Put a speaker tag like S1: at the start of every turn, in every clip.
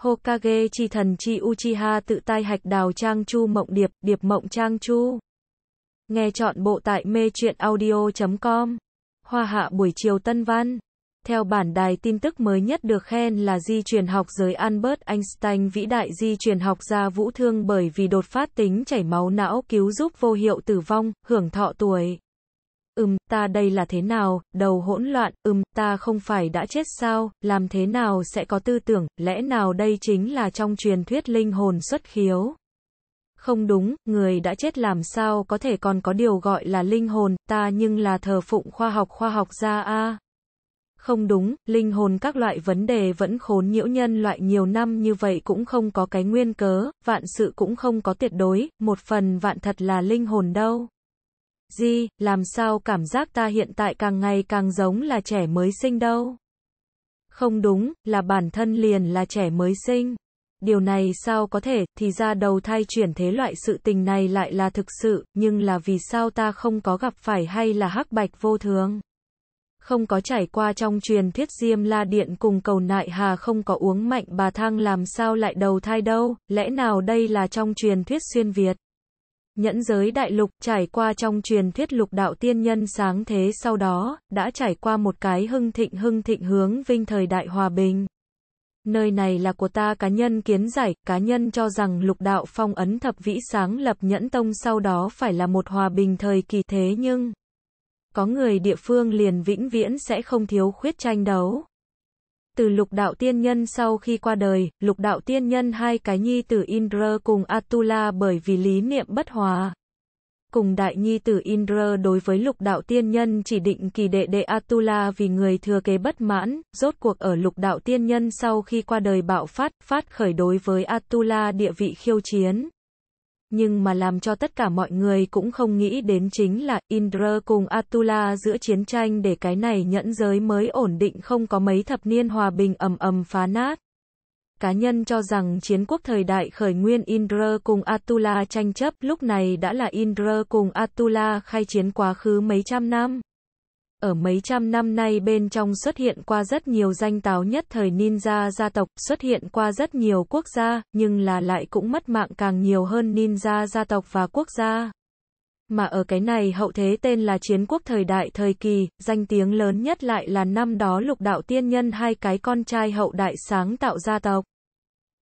S1: Hokage chi thần chi Uchiha tự tay hạch đào Trang Chu Mộng Điệp, Điệp Mộng Trang Chu. Nghe chọn bộ tại mê truyện audio.com. Hoa hạ buổi chiều Tân Văn. Theo bản đài tin tức mới nhất được khen là di truyền học giới Albert Einstein vĩ đại di truyền học gia Vũ Thương bởi vì đột phát tính chảy máu não cứu giúp vô hiệu tử vong, hưởng thọ tuổi ừm, ta đây là thế nào, đầu hỗn loạn, ừm, ta không phải đã chết sao, làm thế nào sẽ có tư tưởng, lẽ nào đây chính là trong truyền thuyết linh hồn xuất khiếu. Không đúng, người đã chết làm sao có thể còn có điều gọi là linh hồn, ta nhưng là thờ phụng khoa học khoa học gia a. Không đúng, linh hồn các loại vấn đề vẫn khốn nhiễu nhân loại nhiều năm như vậy cũng không có cái nguyên cớ, vạn sự cũng không có tuyệt đối, một phần vạn thật là linh hồn đâu. Di, làm sao cảm giác ta hiện tại càng ngày càng giống là trẻ mới sinh đâu? Không đúng, là bản thân liền là trẻ mới sinh. Điều này sao có thể, thì ra đầu thai chuyển thế loại sự tình này lại là thực sự, nhưng là vì sao ta không có gặp phải hay là hắc bạch vô thường? Không có trải qua trong truyền thuyết diêm la điện cùng cầu nại hà không có uống mạnh bà thang làm sao lại đầu thai đâu, lẽ nào đây là trong truyền thuyết xuyên Việt? Nhẫn giới đại lục, trải qua trong truyền thuyết lục đạo tiên nhân sáng thế sau đó, đã trải qua một cái hưng thịnh hưng thịnh hướng vinh thời đại hòa bình. Nơi này là của ta cá nhân kiến giải, cá nhân cho rằng lục đạo phong ấn thập vĩ sáng lập nhẫn tông sau đó phải là một hòa bình thời kỳ thế nhưng, có người địa phương liền vĩnh viễn sẽ không thiếu khuyết tranh đấu từ lục đạo tiên nhân sau khi qua đời, lục đạo tiên nhân hai cái nhi tử Indra cùng Atula bởi vì lý niệm bất hòa. Cùng đại nhi tử Indra đối với lục đạo tiên nhân chỉ định kỳ đệ đệ Atula vì người thừa kế bất mãn, rốt cuộc ở lục đạo tiên nhân sau khi qua đời bạo phát, phát khởi đối với Atula địa vị khiêu chiến nhưng mà làm cho tất cả mọi người cũng không nghĩ đến chính là Indra cùng Atula giữa chiến tranh để cái này nhẫn giới mới ổn định không có mấy thập niên hòa bình ầm ầm phá nát. Cá nhân cho rằng chiến quốc thời đại khởi nguyên Indra cùng Atula tranh chấp lúc này đã là Indra cùng Atula khai chiến quá khứ mấy trăm năm. Ở mấy trăm năm nay bên trong xuất hiện qua rất nhiều danh táo nhất thời ninja gia tộc, xuất hiện qua rất nhiều quốc gia, nhưng là lại cũng mất mạng càng nhiều hơn ninja gia tộc và quốc gia. Mà ở cái này hậu thế tên là chiến quốc thời đại thời kỳ, danh tiếng lớn nhất lại là năm đó lục đạo tiên nhân hai cái con trai hậu đại sáng tạo gia tộc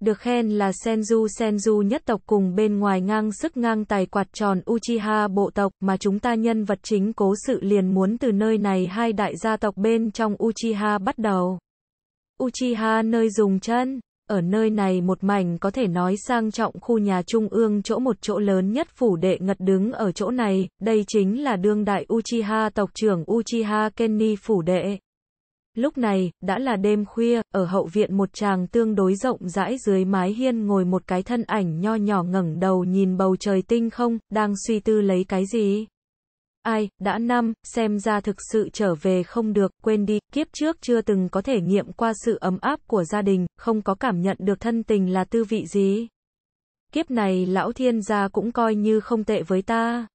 S1: được khen là Senju Senju nhất tộc cùng bên ngoài ngang sức ngang tài quạt tròn Uchiha bộ tộc mà chúng ta nhân vật chính cố sự liền muốn từ nơi này hai đại gia tộc bên trong Uchiha bắt đầu. Uchiha nơi dùng chân, ở nơi này một mảnh có thể nói sang trọng khu nhà trung ương chỗ một chỗ lớn nhất phủ đệ ngật đứng ở chỗ này, đây chính là đương đại Uchiha tộc trưởng Uchiha Kenny phủ đệ. Lúc này, đã là đêm khuya, ở hậu viện một tràng tương đối rộng rãi dưới mái hiên ngồi một cái thân ảnh nho nhỏ ngẩng đầu nhìn bầu trời tinh không, đang suy tư lấy cái gì. Ai, đã năm, xem ra thực sự trở về không được, quên đi, kiếp trước chưa từng có thể nghiệm qua sự ấm áp của gia đình, không có cảm nhận được thân tình là tư vị gì. Kiếp này lão thiên gia cũng coi như không tệ với ta.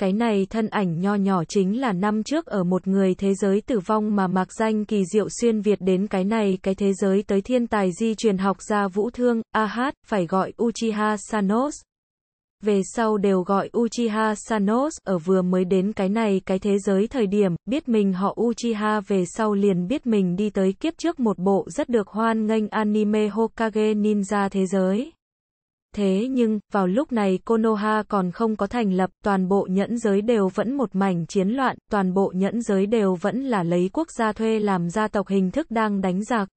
S1: Cái này thân ảnh nho nhỏ chính là năm trước ở một người thế giới tử vong mà mặc danh kỳ diệu xuyên Việt đến cái này cái thế giới tới thiên tài di truyền học gia vũ thương, Ahat, phải gọi Uchiha Sanos. Về sau đều gọi Uchiha Sanos, ở vừa mới đến cái này cái thế giới thời điểm, biết mình họ Uchiha về sau liền biết mình đi tới kiếp trước một bộ rất được hoan nghênh anime Hokage Ninja thế giới. Thế nhưng, vào lúc này Konoha còn không có thành lập, toàn bộ nhẫn giới đều vẫn một mảnh chiến loạn, toàn bộ nhẫn giới đều vẫn là lấy quốc gia thuê làm gia tộc hình thức đang đánh giặc.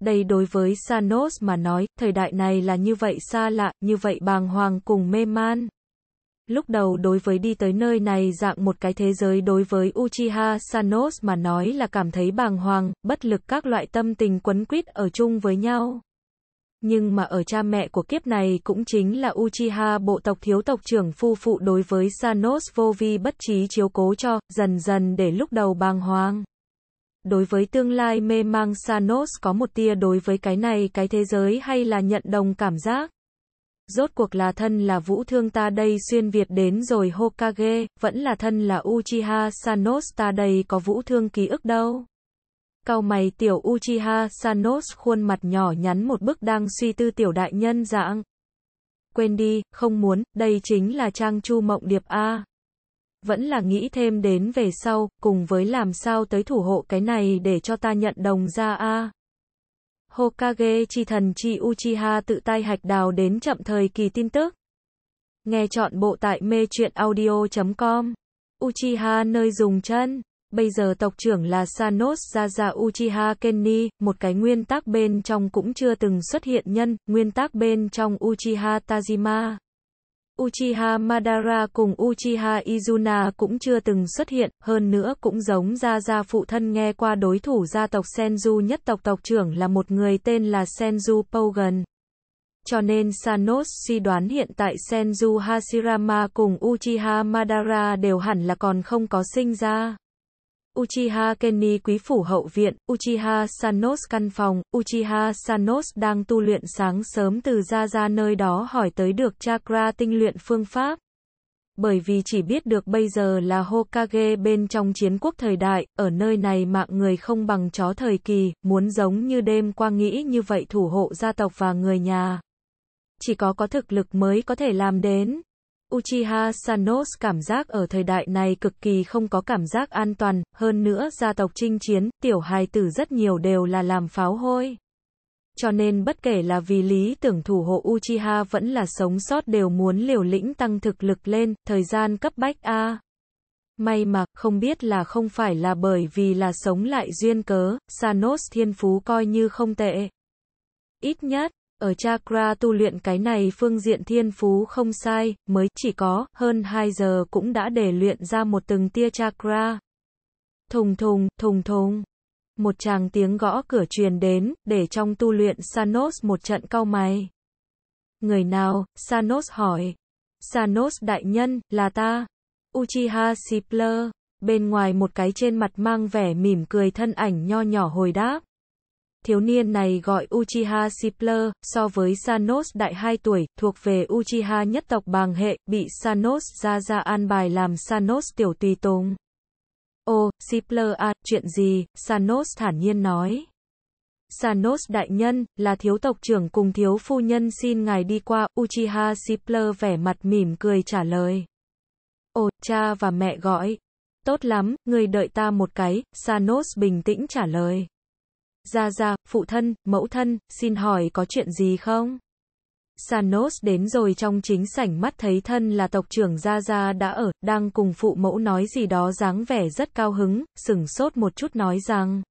S1: Đây đối với Sanos mà nói, thời đại này là như vậy xa lạ, như vậy bàng hoàng cùng mê man. Lúc đầu đối với đi tới nơi này dạng một cái thế giới đối với Uchiha Sanos mà nói là cảm thấy bàng hoàng, bất lực các loại tâm tình quấn quýt ở chung với nhau. Nhưng mà ở cha mẹ của kiếp này cũng chính là Uchiha bộ tộc thiếu tộc trưởng phu phụ đối với Sanos vô vi bất trí chiếu cố cho, dần dần để lúc đầu bàng hoàng. Đối với tương lai mê mang Sanos có một tia đối với cái này cái thế giới hay là nhận đồng cảm giác. Rốt cuộc là thân là vũ thương ta đây xuyên Việt đến rồi Hokage, vẫn là thân là Uchiha Sanos ta đây có vũ thương ký ức đâu. Cao mày tiểu Uchiha Sanos khuôn mặt nhỏ nhắn một bức đang suy tư tiểu đại nhân dạng. Quên đi, không muốn, đây chính là trang chu mộng điệp A. Vẫn là nghĩ thêm đến về sau, cùng với làm sao tới thủ hộ cái này để cho ta nhận đồng ra A. Hokage chi thần chi Uchiha tự tay hạch đào đến chậm thời kỳ tin tức. Nghe chọn bộ tại mê audio.com. Uchiha nơi dùng chân. Bây giờ tộc trưởng là Sanos Jaja Uchiha Kenny, một cái nguyên tắc bên trong cũng chưa từng xuất hiện nhân, nguyên tắc bên trong Uchiha Tajima. Uchiha Madara cùng Uchiha Izuna cũng chưa từng xuất hiện, hơn nữa cũng giống ra ra phụ thân nghe qua đối thủ gia tộc Senju nhất tộc tộc trưởng là một người tên là Senju pogan Cho nên Sanos suy đoán hiện tại Senju Hashirama cùng Uchiha Madara đều hẳn là còn không có sinh ra. Uchiha Kenny quý phủ hậu viện, Uchiha Sanos căn phòng, Uchiha Sanos đang tu luyện sáng sớm từ ra ra nơi đó hỏi tới được chakra tinh luyện phương pháp. Bởi vì chỉ biết được bây giờ là Hokage bên trong chiến quốc thời đại, ở nơi này mạng người không bằng chó thời kỳ, muốn giống như đêm qua nghĩ như vậy thủ hộ gia tộc và người nhà. Chỉ có có thực lực mới có thể làm đến. Uchiha Sanos cảm giác ở thời đại này cực kỳ không có cảm giác an toàn, hơn nữa gia tộc chinh chiến, tiểu hài tử rất nhiều đều là làm pháo hôi. Cho nên bất kể là vì lý tưởng thủ hộ Uchiha vẫn là sống sót đều muốn liều lĩnh tăng thực lực lên, thời gian cấp bách A. May mà, không biết là không phải là bởi vì là sống lại duyên cớ, Sanos thiên phú coi như không tệ. Ít nhất, ở chakra tu luyện cái này phương diện thiên phú không sai, mới chỉ có, hơn 2 giờ cũng đã để luyện ra một từng tia chakra. Thùng thùng, thùng thùng. Một chàng tiếng gõ cửa truyền đến, để trong tu luyện Sanos một trận cau mày. Người nào? Sanos hỏi. Sanos đại nhân, là ta. Uchiha Sipler. Bên ngoài một cái trên mặt mang vẻ mỉm cười thân ảnh nho nhỏ hồi đáp thiếu niên này gọi Uchiha Sipler, so với Sanos đại 2 tuổi, thuộc về Uchiha nhất tộc bàng hệ, bị Sanos ra ra an bài làm Sanos tiểu tùy tùng. Ô, Sipler à, chuyện gì, Sanos thản nhiên nói. Sanos đại nhân, là thiếu tộc trưởng cùng thiếu phu nhân xin ngài đi qua, Uchiha Sipler vẻ mặt mỉm cười trả lời. Ô cha và mẹ gọi. Tốt lắm, người đợi ta một cái, Sanos bình tĩnh trả lời. Gia Gia, phụ thân, mẫu thân, xin hỏi có chuyện gì không? Sanos đến rồi trong chính sảnh mắt thấy thân là tộc trưởng Gia Gia đã ở, đang cùng phụ mẫu nói gì đó dáng vẻ rất cao hứng, sừng sốt một chút nói rằng.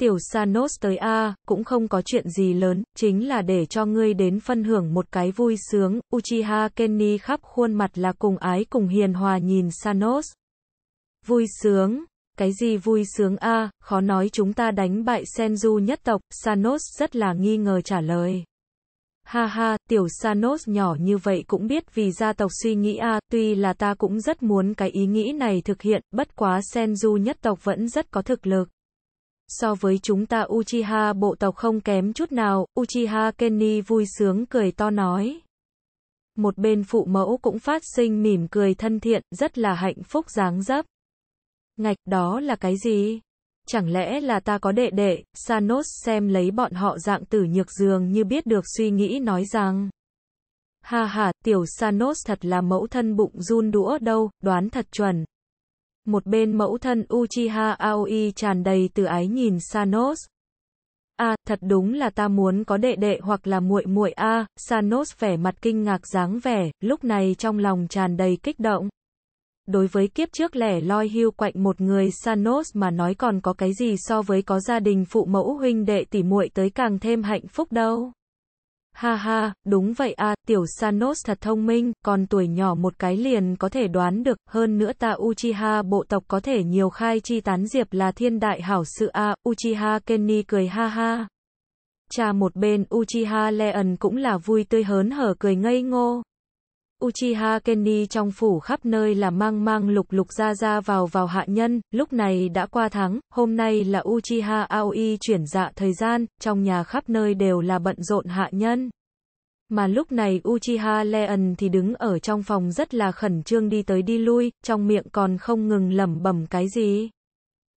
S1: Tiểu Sanos tới A, cũng không có chuyện gì lớn, chính là để cho ngươi đến phân hưởng một cái vui sướng, Uchiha Kenny khắp khuôn mặt là cùng ái cùng hiền hòa nhìn Sanos. Vui sướng, cái gì vui sướng a, khó nói chúng ta đánh bại Senju nhất tộc, Sanos rất là nghi ngờ trả lời. Ha ha, tiểu Sanos nhỏ như vậy cũng biết vì gia tộc suy nghĩ a, tuy là ta cũng rất muốn cái ý nghĩ này thực hiện, bất quá Senju nhất tộc vẫn rất có thực lực. So với chúng ta Uchiha bộ tộc không kém chút nào, Uchiha Kenny vui sướng cười to nói. Một bên phụ mẫu cũng phát sinh mỉm cười thân thiện, rất là hạnh phúc dáng dấp. Ngạch đó là cái gì? Chẳng lẽ là ta có đệ đệ, Sanos xem lấy bọn họ dạng tử nhược dường như biết được suy nghĩ nói rằng. Ha ha, tiểu Sanos thật là mẫu thân bụng run đũa đâu, đoán thật chuẩn. Một bên mẫu thân Uchiha Aoi tràn đầy từ ái nhìn Sanos. A, à, thật đúng là ta muốn có đệ đệ hoặc là muội muội a, à, Sanos vẻ mặt kinh ngạc dáng vẻ, lúc này trong lòng tràn đầy kích động đối với kiếp trước lẻ loi hưu quạnh một người Sanos mà nói còn có cái gì so với có gia đình phụ mẫu huynh đệ tỉ muội tới càng thêm hạnh phúc đâu. Ha ha, đúng vậy à, tiểu Sanos thật thông minh, còn tuổi nhỏ một cái liền có thể đoán được, hơn nữa ta Uchiha bộ tộc có thể nhiều khai chi tán diệp là thiên đại hảo sự a à, Uchiha Kenny cười ha ha. Cha một bên Uchiha Leon cũng là vui tươi hớn hở cười ngây ngô. Uchiha Kenny trong phủ khắp nơi là mang mang lục lục ra ra vào vào hạ nhân, lúc này đã qua tháng, hôm nay là Uchiha Aoi chuyển dạ thời gian, trong nhà khắp nơi đều là bận rộn hạ nhân. Mà lúc này Uchiha Leon thì đứng ở trong phòng rất là khẩn trương đi tới đi lui, trong miệng còn không ngừng lẩm bẩm cái gì.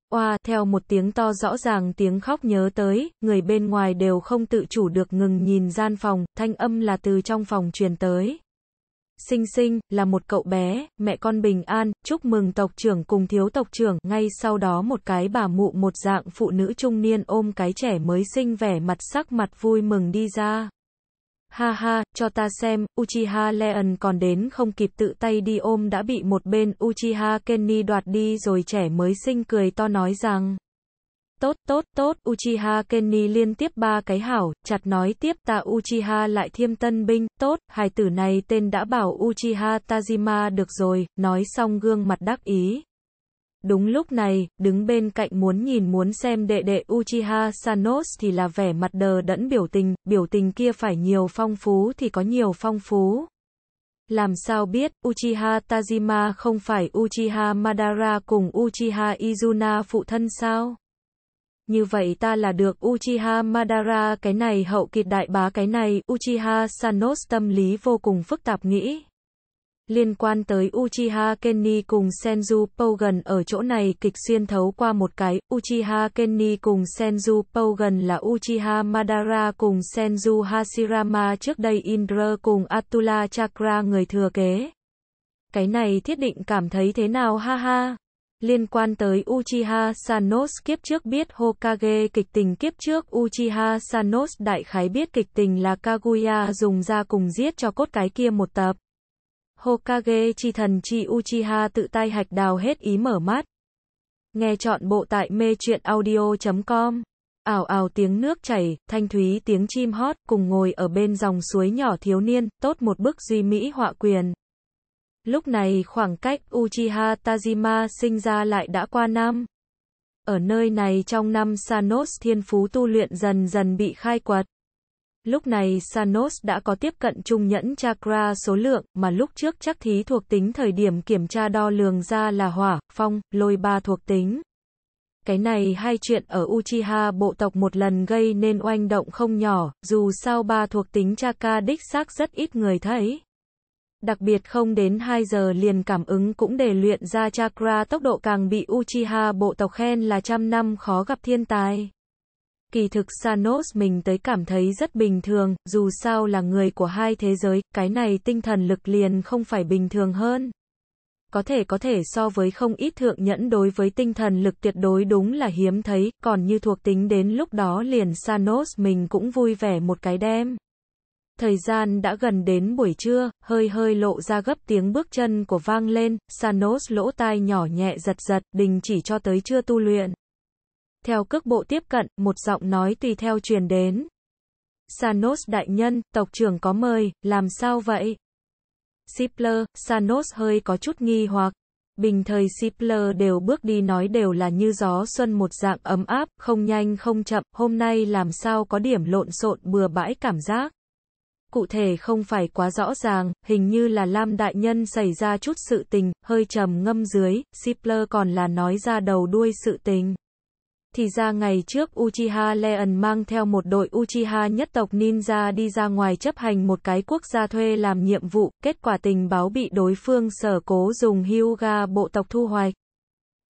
S1: Oa, theo một tiếng to rõ ràng tiếng khóc nhớ tới, người bên ngoài đều không tự chủ được ngừng nhìn gian phòng, thanh âm là từ trong phòng truyền tới. Sinh Sinh, là một cậu bé, mẹ con bình an, chúc mừng tộc trưởng cùng thiếu tộc trưởng, ngay sau đó một cái bà mụ một dạng phụ nữ trung niên ôm cái trẻ mới sinh vẻ mặt sắc mặt vui mừng đi ra. Ha ha, cho ta xem, Uchiha Leon còn đến không kịp tự tay đi ôm đã bị một bên Uchiha Kenny đoạt đi rồi trẻ mới sinh cười to nói rằng. Tốt, tốt, tốt, Uchiha Kenny liên tiếp ba cái hảo, chặt nói tiếp ta Uchiha lại thêm tân binh, tốt, hài tử này tên đã bảo Uchiha Tajima được rồi, nói xong gương mặt đắc ý. Đúng lúc này, đứng bên cạnh muốn nhìn muốn xem đệ đệ Uchiha Sanos thì là vẻ mặt đờ đẫn biểu tình, biểu tình kia phải nhiều phong phú thì có nhiều phong phú. Làm sao biết, Uchiha Tajima không phải Uchiha Madara cùng Uchiha Izuna phụ thân sao? Như vậy ta là được Uchiha Madara cái này hậu kiệt đại bá cái này Uchiha Sanos tâm lý vô cùng phức tạp nghĩ. Liên quan tới Uchiha Kenny cùng Senju Pogan ở chỗ này kịch xuyên thấu qua một cái, Uchiha Kenny cùng Senju Pogan là Uchiha Madara cùng Senju Hashirama trước đây Indra cùng Atula Chakra người thừa kế. Cái này thiết định cảm thấy thế nào ha ha. Liên quan tới Uchiha Sanos kiếp trước biết Hokage kịch tình kiếp trước Uchiha Sanos đại khái biết kịch tình là Kaguya dùng ra cùng giết cho cốt cái kia một tập. Hokage chi thần chi Uchiha tự tay hạch đào hết ý mở mắt. Nghe chọn bộ tại mê truyện audio.com. Ảo ảo tiếng nước chảy, thanh thúy tiếng chim hót, cùng ngồi ở bên dòng suối nhỏ thiếu niên, tốt một bức duy mỹ họa quyền. Lúc này khoảng cách Uchiha Tajima sinh ra lại đã qua năm. Ở nơi này trong năm Sanos thiên phú tu luyện dần dần bị khai quật. Lúc này Sanos đã có tiếp cận trung nhẫn chakra số lượng mà lúc trước chắc thí thuộc tính thời điểm kiểm tra đo lường ra là hỏa, phong, lôi ba thuộc tính. Cái này hai chuyện ở Uchiha bộ tộc một lần gây nên oanh động không nhỏ, dù sao ba thuộc tính chakra đích xác rất ít người thấy đặc biệt không đến 2 giờ liền cảm ứng cũng để luyện ra chakra tốc độ càng bị Uchiha bộ tộc khen là trăm năm khó gặp thiên tài. Kỳ thực Sanos mình tới cảm thấy rất bình thường, dù sao là người của hai thế giới, cái này tinh thần lực liền không phải bình thường hơn. Có thể có thể so với không ít thượng nhẫn đối với tinh thần lực tuyệt đối đúng là hiếm thấy, còn như thuộc tính đến lúc đó liền Sanos mình cũng vui vẻ một cái đêm. Thời gian đã gần đến buổi trưa, hơi hơi lộ ra gấp tiếng bước chân của vang lên, Sanos lỗ tai nhỏ nhẹ giật giật, đình chỉ cho tới chưa tu luyện. Theo cước bộ tiếp cận, một giọng nói tùy theo truyền đến. Sanos đại nhân, tộc trưởng có mời, làm sao vậy? Sipler, Sanos hơi có chút nghi hoặc. Bình thời Sipler đều bước đi nói đều là như gió xuân một dạng ấm áp, không nhanh không chậm, hôm nay làm sao có điểm lộn xộn bừa bãi cảm giác cụ thể không phải quá rõ ràng, hình như là Lam Đại Nhân xảy ra chút sự tình, hơi trầm ngâm dưới, Sipler còn là nói ra đầu đuôi sự tình. Thì ra ngày trước Uchiha Leon mang theo một đội Uchiha nhất tộc ninja đi ra ngoài chấp hành một cái quốc gia thuê làm nhiệm vụ, kết quả tình báo bị đối phương sở cố dùng Hyuga bộ tộc thu hoạch.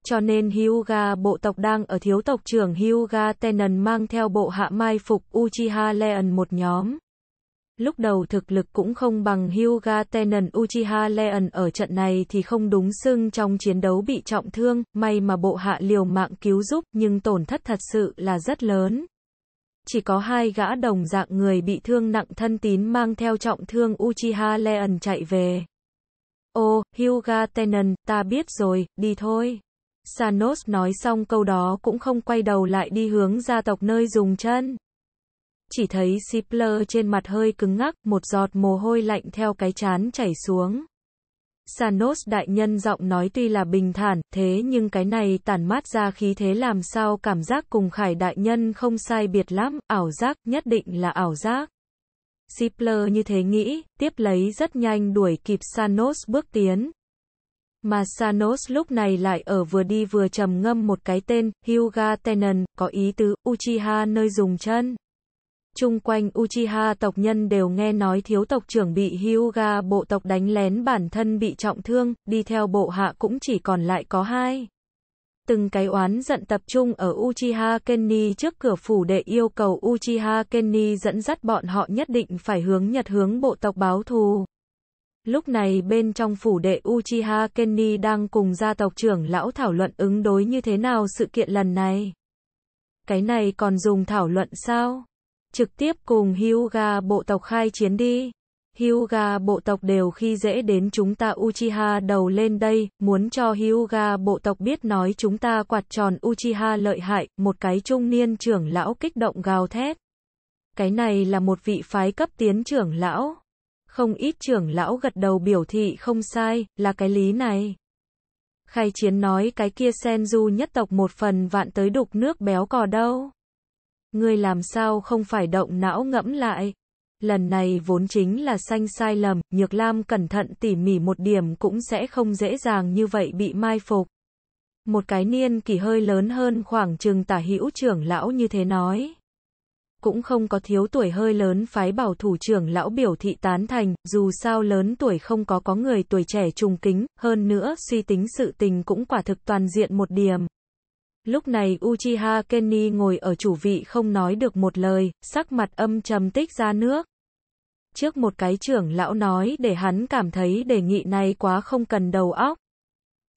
S1: Cho nên Hyuga bộ tộc đang ở thiếu tộc trưởng Hyuga Tenen mang theo bộ hạ mai phục Uchiha Leon một nhóm. Lúc đầu thực lực cũng không bằng Hyuga Tenen Uchiha Leon ở trận này thì không đúng xưng trong chiến đấu bị trọng thương, may mà bộ hạ liều mạng cứu giúp nhưng tổn thất thật sự là rất lớn. Chỉ có hai gã đồng dạng người bị thương nặng thân tín mang theo trọng thương Uchiha Leon chạy về. Ô, Hyuga Tenen, ta biết rồi, đi thôi. Sanos nói xong câu đó cũng không quay đầu lại đi hướng gia tộc nơi dùng chân chỉ thấy Sipler trên mặt hơi cứng ngắc, một giọt mồ hôi lạnh theo cái chán chảy xuống. Sanos đại nhân giọng nói tuy là bình thản, thế nhưng cái này tản mát ra khí thế làm sao cảm giác cùng khải đại nhân không sai biệt lắm, ảo giác, nhất định là ảo giác. Sipler như thế nghĩ, tiếp lấy rất nhanh đuổi kịp Sanos bước tiến. Mà Sanos lúc này lại ở vừa đi vừa trầm ngâm một cái tên, Hyuga Tenen, có ý tứ Uchiha nơi dùng chân chung quanh Uchiha tộc nhân đều nghe nói thiếu tộc trưởng bị Hyuga bộ tộc đánh lén bản thân bị trọng thương, đi theo bộ hạ cũng chỉ còn lại có hai. Từng cái oán giận tập trung ở Uchiha Kenny trước cửa phủ để yêu cầu Uchiha Kenny dẫn dắt bọn họ nhất định phải hướng nhật hướng bộ tộc báo thù. Lúc này bên trong phủ đệ Uchiha Kenny đang cùng gia tộc trưởng lão thảo luận ứng đối như thế nào sự kiện lần này. Cái này còn dùng thảo luận sao? trực tiếp cùng Hyuga bộ tộc khai chiến đi. Hyuga bộ tộc đều khi dễ đến chúng ta Uchiha đầu lên đây, muốn cho Hyuga bộ tộc biết nói chúng ta quạt tròn Uchiha lợi hại, một cái trung niên trưởng lão kích động gào thét. Cái này là một vị phái cấp tiến trưởng lão. Không ít trưởng lão gật đầu biểu thị không sai, là cái lý này. Khai chiến nói cái kia Senju nhất tộc một phần vạn tới đục nước béo cò đâu. Ngươi làm sao không phải động não ngẫm lại? Lần này vốn chính là xanh sai lầm, Nhược Lam cẩn thận tỉ mỉ một điểm cũng sẽ không dễ dàng như vậy bị mai phục. Một cái niên kỷ hơi lớn hơn khoảng chừng tả hữu trưởng lão như thế nói. Cũng không có thiếu tuổi hơi lớn phái bảo thủ trưởng lão biểu thị tán thành, dù sao lớn tuổi không có có người tuổi trẻ trùng kính, hơn nữa suy tính sự tình cũng quả thực toàn diện một điểm. Lúc này Uchiha Kenny ngồi ở chủ vị không nói được một lời, sắc mặt âm trầm tích ra nước. Trước một cái trưởng lão nói để hắn cảm thấy đề nghị này quá không cần đầu óc.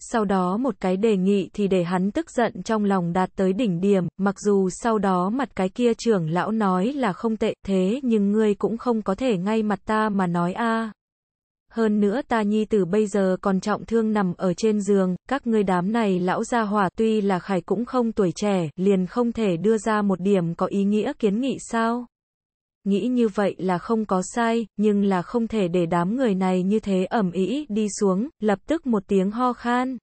S1: Sau đó một cái đề nghị thì để hắn tức giận trong lòng đạt tới đỉnh điểm, mặc dù sau đó mặt cái kia trưởng lão nói là không tệ thế nhưng ngươi cũng không có thể ngay mặt ta mà nói a à hơn nữa ta nhi tử bây giờ còn trọng thương nằm ở trên giường, các ngươi đám này lão gia hỏa tuy là khải cũng không tuổi trẻ, liền không thể đưa ra một điểm có ý nghĩa kiến nghị sao? Nghĩ như vậy là không có sai, nhưng là không thể để đám người này như thế ẩm ý đi xuống, lập tức một tiếng ho khan.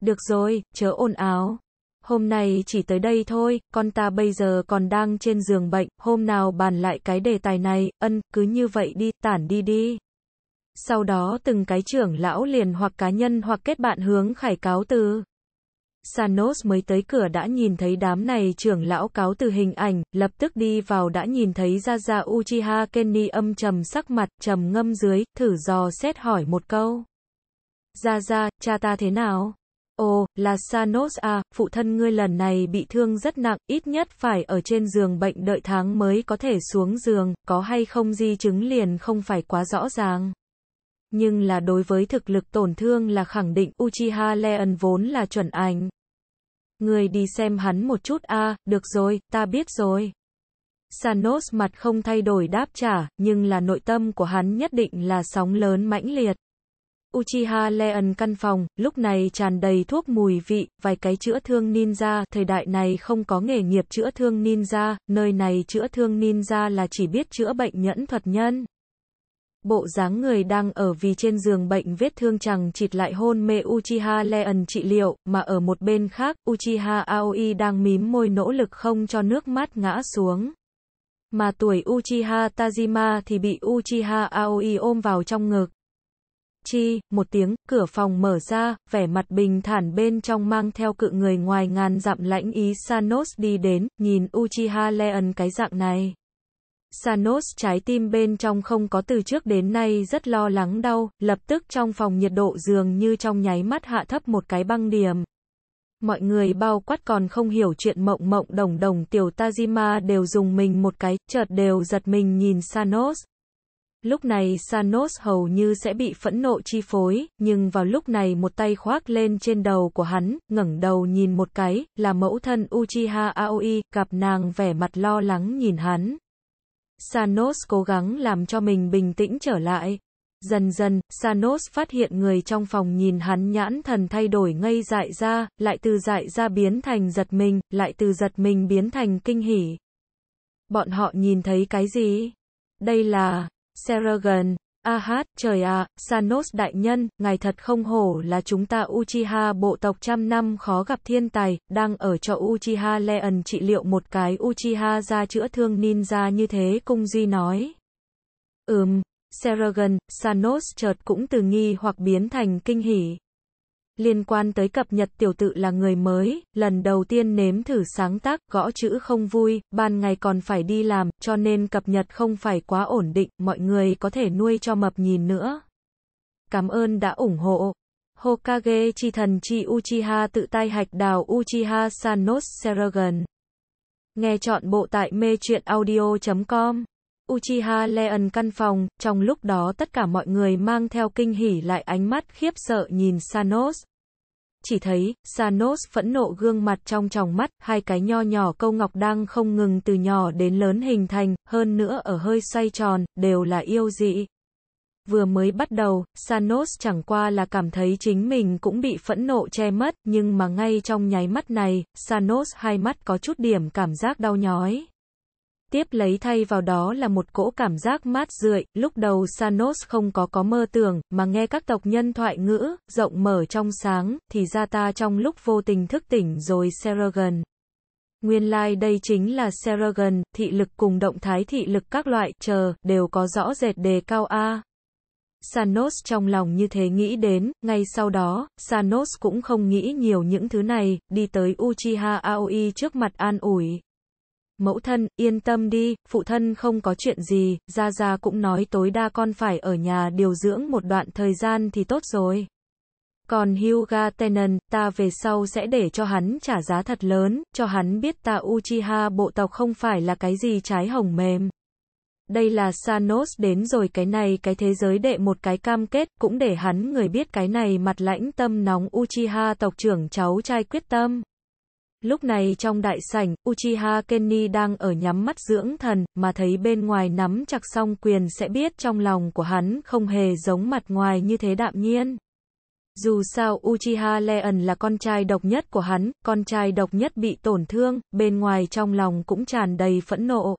S1: Được rồi, chớ ồn áo. Hôm nay chỉ tới đây thôi, con ta bây giờ còn đang trên giường bệnh, hôm nào bàn lại cái đề tài này, ân, cứ như vậy đi, tản đi đi. Sau đó từng cái trưởng lão liền hoặc cá nhân hoặc kết bạn hướng khải cáo từ. Sanos mới tới cửa đã nhìn thấy đám này trưởng lão cáo từ hình ảnh, lập tức đi vào đã nhìn thấy ra ra Uchiha Kenny âm trầm sắc mặt, trầm ngâm dưới, thử dò xét hỏi một câu. Ra ra, cha ta thế nào? Ồ, là Sanos à, phụ thân ngươi lần này bị thương rất nặng, ít nhất phải ở trên giường bệnh đợi tháng mới có thể xuống giường, có hay không di chứng liền không phải quá rõ ràng nhưng là đối với thực lực tổn thương là khẳng định Uchiha Lion vốn là chuẩn ảnh. Người đi xem hắn một chút a, à, được rồi, ta biết rồi. Sanos mặt không thay đổi đáp trả, nhưng là nội tâm của hắn nhất định là sóng lớn mãnh liệt. Uchiha Leon căn phòng, lúc này tràn đầy thuốc mùi vị, vài cái chữa thương ninja, thời đại này không có nghề nghiệp chữa thương ninja, nơi này chữa thương ninja là chỉ biết chữa bệnh nhẫn thuật nhân bộ dáng người đang ở vì trên giường bệnh vết thương chẳng chịt lại hôn mê Uchiha Leon trị liệu, mà ở một bên khác, Uchiha Aoi đang mím môi nỗ lực không cho nước mắt ngã xuống. Mà tuổi Uchiha Tajima thì bị Uchiha Aoi ôm vào trong ngực. Chi, một tiếng, cửa phòng mở ra, vẻ mặt bình thản bên trong mang theo cự người ngoài ngàn dặm lãnh ý Sanos đi đến, nhìn Uchiha Leon cái dạng này. Sanos trái tim bên trong không có từ trước đến nay rất lo lắng đau, lập tức trong phòng nhiệt độ dường như trong nháy mắt hạ thấp một cái băng điểm. Mọi người bao quát còn không hiểu chuyện mộng mộng đồng đồng tiểu Tajima đều dùng mình một cái, chợt đều giật mình nhìn Sanos. Lúc này Sanos hầu như sẽ bị phẫn nộ chi phối, nhưng vào lúc này một tay khoác lên trên đầu của hắn, ngẩng đầu nhìn một cái, là mẫu thân Uchiha Aoi, gặp nàng vẻ mặt lo lắng nhìn hắn, Sanos cố gắng làm cho mình bình tĩnh trở lại. Dần dần, Sanos phát hiện người trong phòng nhìn hắn nhãn thần thay đổi ngây dại ra, lại từ dại ra biến thành giật mình, lại từ giật mình biến thành kinh hỉ. Bọn họ nhìn thấy cái gì? Đây là Seragan, A hát, trời ạ, Sanos đại nhân, ngài thật không hổ là chúng ta Uchiha bộ tộc trăm năm khó gặp thiên tài, đang ở cho Uchiha Leon trị liệu một cái Uchiha ra chữa thương ninja như thế cung duy nói. Ừm, Seragan, Sanos chợt cũng từ nghi hoặc biến thành kinh hỉ. Liên quan tới cập nhật tiểu tự là người mới, lần đầu tiên nếm thử sáng tác, gõ chữ không vui, ban ngày còn phải đi làm, cho nên cập nhật không phải quá ổn định, mọi người có thể nuôi cho mập nhìn nữa. Cảm ơn đã ủng hộ. Hokage chi thần chi Uchiha tự tay hạch đào Uchiha Sanos Seragan. Nghe chọn bộ tại mê audio.com Uchiha Leon căn phòng, trong lúc đó tất cả mọi người mang theo kinh hỉ lại ánh mắt khiếp sợ nhìn Sanos. Chỉ thấy, Sanos phẫn nộ gương mặt trong tròng mắt, hai cái nho nhỏ câu ngọc đang không ngừng từ nhỏ đến lớn hình thành, hơn nữa ở hơi xoay tròn, đều là yêu dị. Vừa mới bắt đầu, Sanos chẳng qua là cảm thấy chính mình cũng bị phẫn nộ che mất, nhưng mà ngay trong nháy mắt này, Sanos hai mắt có chút điểm cảm giác đau nhói tiếp lấy thay vào đó là một cỗ cảm giác mát rượi, lúc đầu Sanos không có có mơ tưởng, mà nghe các tộc nhân thoại ngữ, rộng mở trong sáng, thì ra ta trong lúc vô tình thức tỉnh rồi Seragon. Nguyên lai like đây chính là Seragon, thị lực cùng động thái thị lực các loại, chờ, đều có rõ rệt đề cao A. Sanos trong lòng như thế nghĩ đến, ngay sau đó, Sanos cũng không nghĩ nhiều những thứ này, đi tới Uchiha Aoi trước mặt an ủi mẫu thân, yên tâm đi, phụ thân không có chuyện gì, Gia Gia cũng nói tối đa con phải ở nhà điều dưỡng một đoạn thời gian thì tốt rồi. Còn Hyuga Tenen, ta về sau sẽ để cho hắn trả giá thật lớn, cho hắn biết ta Uchiha bộ tộc không phải là cái gì trái hồng mềm. Đây là Sanos đến rồi cái này cái thế giới đệ một cái cam kết, cũng để hắn người biết cái này mặt lãnh tâm nóng Uchiha tộc trưởng cháu trai quyết tâm. Lúc này trong đại sảnh, Uchiha Kenny đang ở nhắm mắt dưỡng thần, mà thấy bên ngoài nắm chặt song quyền sẽ biết trong lòng của hắn không hề giống mặt ngoài như thế đạm nhiên. Dù sao Uchiha Leon là con trai độc nhất của hắn, con trai độc nhất bị tổn thương, bên ngoài trong lòng cũng tràn đầy phẫn nộ,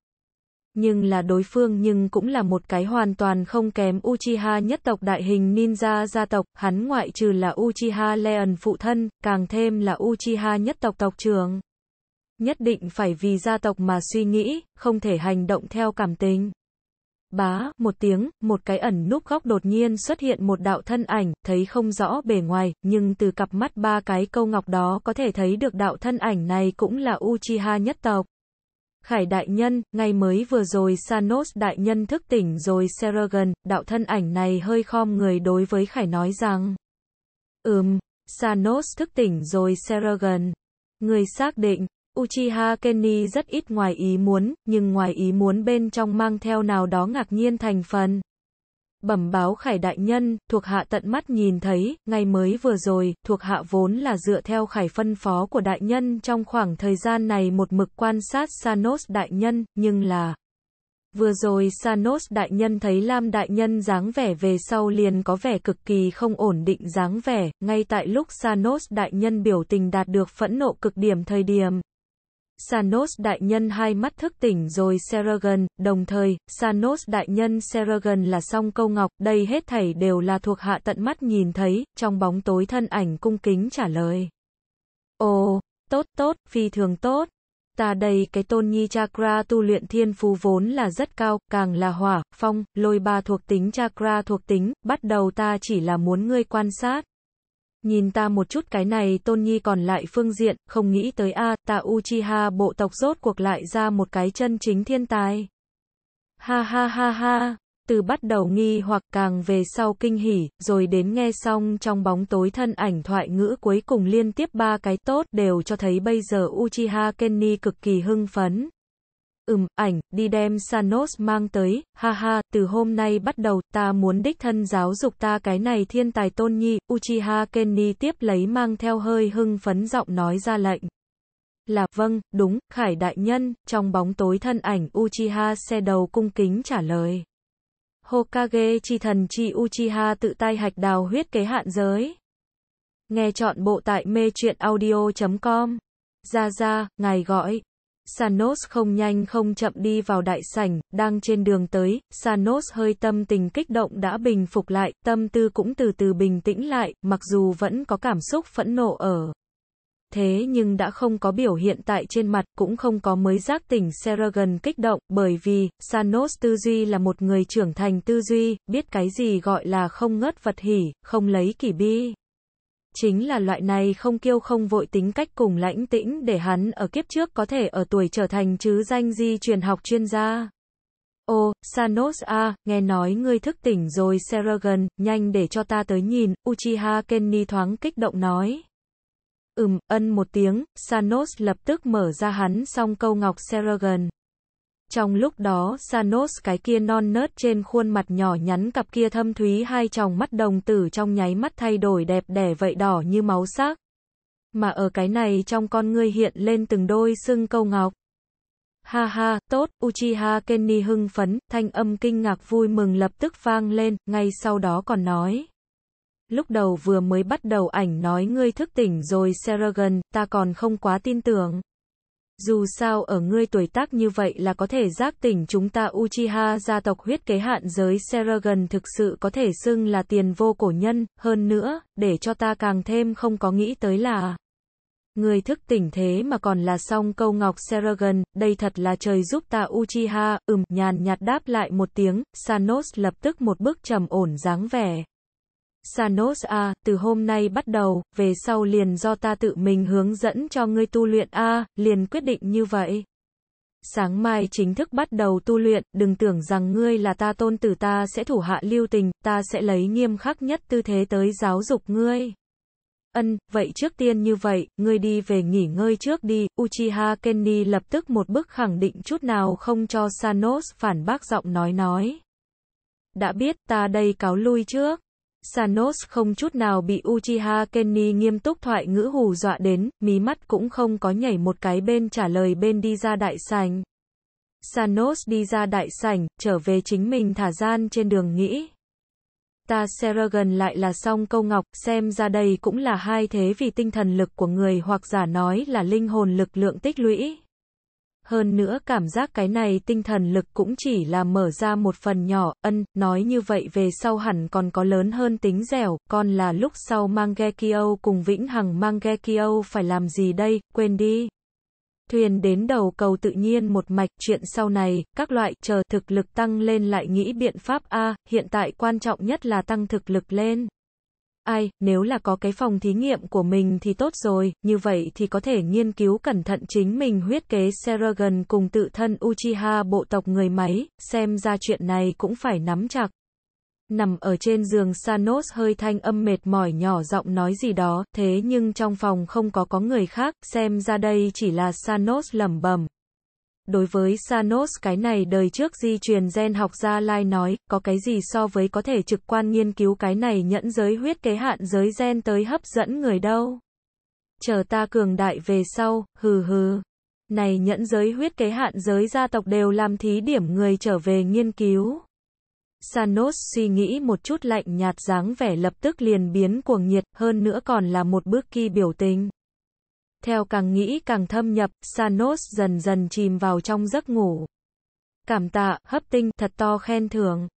S1: nhưng là đối phương nhưng cũng là một cái hoàn toàn không kém Uchiha nhất tộc đại hình ninja gia tộc, hắn ngoại trừ là Uchiha Leon phụ thân, càng thêm là Uchiha nhất tộc tộc trưởng. Nhất định phải vì gia tộc mà suy nghĩ, không thể hành động theo cảm tính Bá, một tiếng, một cái ẩn núp góc đột nhiên xuất hiện một đạo thân ảnh, thấy không rõ bề ngoài, nhưng từ cặp mắt ba cái câu ngọc đó có thể thấy được đạo thân ảnh này cũng là Uchiha nhất tộc. Khải đại nhân, ngày mới vừa rồi Sanos đại nhân thức tỉnh rồi Seragon, đạo thân ảnh này hơi khom người đối với Khải nói rằng. Ừm, Sanos thức tỉnh rồi Seragon. Người xác định, Uchiha Kenny rất ít ngoài ý muốn, nhưng ngoài ý muốn bên trong mang theo nào đó ngạc nhiên thành phần bẩm báo khải đại nhân, thuộc hạ tận mắt nhìn thấy, ngày mới vừa rồi, thuộc hạ vốn là dựa theo khải phân phó của đại nhân trong khoảng thời gian này một mực quan sát Sanos đại nhân, nhưng là... Vừa rồi Sanos đại nhân thấy Lam đại nhân dáng vẻ về sau liền có vẻ cực kỳ không ổn định dáng vẻ, ngay tại lúc Sanos đại nhân biểu tình đạt được phẫn nộ cực điểm thời điểm, Sanos đại nhân hai mắt thức tỉnh rồi Seragon, đồng thời, Sanos đại nhân Seragon là song câu ngọc, đây hết thảy đều là thuộc hạ tận mắt nhìn thấy, trong bóng tối thân ảnh cung kính trả lời. Ồ, tốt tốt, phi thường tốt. Ta đây cái tôn nhi chakra tu luyện thiên phú vốn là rất cao, càng là hỏa, phong, lôi ba thuộc tính chakra thuộc tính, bắt đầu ta chỉ là muốn ngươi quan sát. Nhìn ta một chút cái này Tôn Nhi còn lại phương diện, không nghĩ tới a ta Uchiha bộ tộc rốt cuộc lại ra một cái chân chính thiên tài. Ha ha ha ha, từ bắt đầu nghi hoặc càng về sau kinh hỉ, rồi đến nghe xong trong bóng tối thân ảnh thoại ngữ cuối cùng liên tiếp ba cái tốt đều cho thấy bây giờ Uchiha Kenny cực kỳ hưng phấn. Ừm, ảnh, đi đem Sanos mang tới, ha ha, từ hôm nay bắt đầu, ta muốn đích thân giáo dục ta cái này thiên tài tôn nhi, Uchiha Kenny tiếp lấy mang theo hơi hưng phấn giọng nói ra lệnh. Là, vâng, đúng, Khải Đại Nhân, trong bóng tối thân ảnh Uchiha xe đầu cung kính trả lời. Hokage chi thần chi Uchiha tự tay hạch đào huyết kế hạn giới. Nghe chọn bộ tại mê truyện audio.com. Ra ra, ngài gọi. Sanos không nhanh không chậm đi vào đại sảnh, đang trên đường tới, Sanos hơi tâm tình kích động đã bình phục lại, tâm tư cũng từ từ bình tĩnh lại, mặc dù vẫn có cảm xúc phẫn nộ ở. Thế nhưng đã không có biểu hiện tại trên mặt, cũng không có mới giác tỉnh Seragon kích động, bởi vì, Sanos tư duy là một người trưởng thành tư duy, biết cái gì gọi là không ngất vật hỉ, không lấy kỷ bi chính là loại này không kiêu không vội tính cách cùng lãnh tĩnh để hắn ở kiếp trước có thể ở tuổi trở thành chứ danh di truyền học chuyên gia. Ô, Sanos A, nghe nói ngươi thức tỉnh rồi Seragan, nhanh để cho ta tới nhìn, Uchiha Kenny thoáng kích động nói. Ừm, ân một tiếng, Sanos lập tức mở ra hắn xong câu ngọc Seragan. Trong lúc đó, Sanos cái kia non nớt trên khuôn mặt nhỏ nhắn cặp kia thâm thúy hai tròng mắt đồng tử trong nháy mắt thay đổi đẹp đẻ vậy đỏ như máu sắc Mà ở cái này trong con ngươi hiện lên từng đôi sưng câu ngọc. Ha ha, tốt, Uchiha Kenny hưng phấn, thanh âm kinh ngạc vui mừng lập tức vang lên, ngay sau đó còn nói. Lúc đầu vừa mới bắt đầu ảnh nói ngươi thức tỉnh rồi Seragon, ta còn không quá tin tưởng. Dù sao ở ngươi tuổi tác như vậy là có thể giác tỉnh chúng ta Uchiha gia tộc huyết kế hạn giới Seragon thực sự có thể xưng là tiền vô cổ nhân, hơn nữa, để cho ta càng thêm không có nghĩ tới là Người thức tỉnh thế mà còn là song câu ngọc Seragon, đây thật là trời giúp ta Uchiha, ừm, nhàn nhạt đáp lại một tiếng, Sanos lập tức một bước trầm ổn dáng vẻ, Sanos a, à, từ hôm nay bắt đầu, về sau liền do ta tự mình hướng dẫn cho ngươi tu luyện a, à, liền quyết định như vậy. Sáng mai chính thức bắt đầu tu luyện, đừng tưởng rằng ngươi là ta tôn tử ta sẽ thủ hạ lưu tình, ta sẽ lấy nghiêm khắc nhất tư thế tới giáo dục ngươi. Ân, vậy trước tiên như vậy, ngươi đi về nghỉ ngơi trước đi, Uchiha Kenny lập tức một bước khẳng định chút nào không cho Sanos phản bác giọng nói nói. Đã biết, ta đây cáo lui trước. Sanos không chút nào bị Uchiha Kenny nghiêm túc thoại ngữ hù dọa đến, mí mắt cũng không có nhảy một cái bên trả lời bên đi ra đại sảnh. Sanos đi ra đại sảnh, trở về chính mình thả gian trên đường nghĩ. Ta Seragon lại là song câu ngọc, xem ra đây cũng là hai thế vì tinh thần lực của người hoặc giả nói là linh hồn lực lượng tích lũy. Hơn nữa cảm giác cái này tinh thần lực cũng chỉ là mở ra một phần nhỏ, ân, nói như vậy về sau hẳn còn có lớn hơn tính dẻo, còn là lúc sau mang Gekio cùng Vĩnh Hằng mang Gekio phải làm gì đây, quên đi. Thuyền đến đầu cầu tự nhiên một mạch chuyện sau này, các loại chờ thực lực tăng lên lại nghĩ biện pháp A, hiện tại quan trọng nhất là tăng thực lực lên. Ai, nếu là có cái phòng thí nghiệm của mình thì tốt rồi, như vậy thì có thể nghiên cứu cẩn thận chính mình huyết kế Seragon cùng tự thân Uchiha bộ tộc người máy, xem ra chuyện này cũng phải nắm chặt. Nằm ở trên giường Sanos hơi thanh âm mệt mỏi nhỏ giọng nói gì đó, thế nhưng trong phòng không có có người khác, xem ra đây chỉ là Sanos lẩm bẩm. Đối với Sanos cái này đời trước di truyền gen học gia Lai nói, có cái gì so với có thể trực quan nghiên cứu cái này nhẫn giới huyết kế hạn giới gen tới hấp dẫn người đâu. Chờ ta cường đại về sau, hừ hừ. Này nhẫn giới huyết kế hạn giới gia tộc đều làm thí điểm người trở về nghiên cứu. Sanos suy nghĩ một chút lạnh nhạt dáng vẻ lập tức liền biến cuồng nhiệt, hơn nữa còn là một bước kỳ biểu tình. Theo càng nghĩ càng thâm nhập, Sanos dần dần chìm vào trong giấc ngủ. Cảm tạ, hấp tinh, thật to khen thưởng.